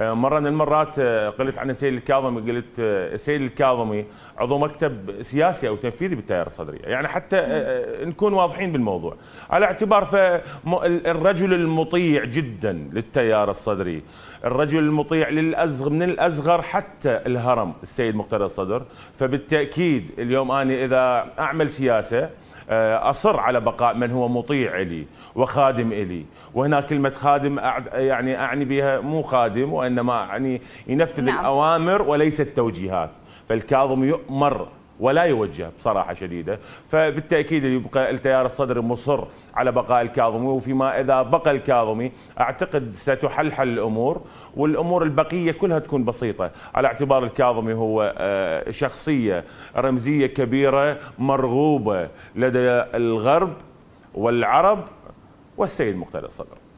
آه، مره من المرات آه، قلت عن السيد الكاظمي قلت آه، السيد الكاظمي عضو مكتب سياسي او تنفيذي بالتيار الصدري يعني حتى نكون واضحين بالموضوع على اعتبار الرجل المطيع جدا للتيار الصدري الرجل المطيع للأصغر من الأصغر حتى الهرم السيد مقتدى الصدر فبالتأكيد اليوم أنا إذا أعمل سياسة آه، اصر على بقاء من هو مطيع لي وخادم لي وهنا كلمه خادم يعني اعني بها مو خادم وانما يعني ينفذ نعم. الاوامر وليس التوجيهات فالكاظم يؤمر ولا يوجه بصراحة شديدة فبالتأكيد يبقى التيار الصدري مصر على بقاء الكاظمي وفيما إذا بقى الكاظمي أعتقد ستحلحل الأمور والأمور البقية كلها تكون بسيطة على اعتبار الكاظمي هو آه، شخصية رمزية كبيرة مرغوبة لدى الغرب والعرب والسيد مقتدى الصدر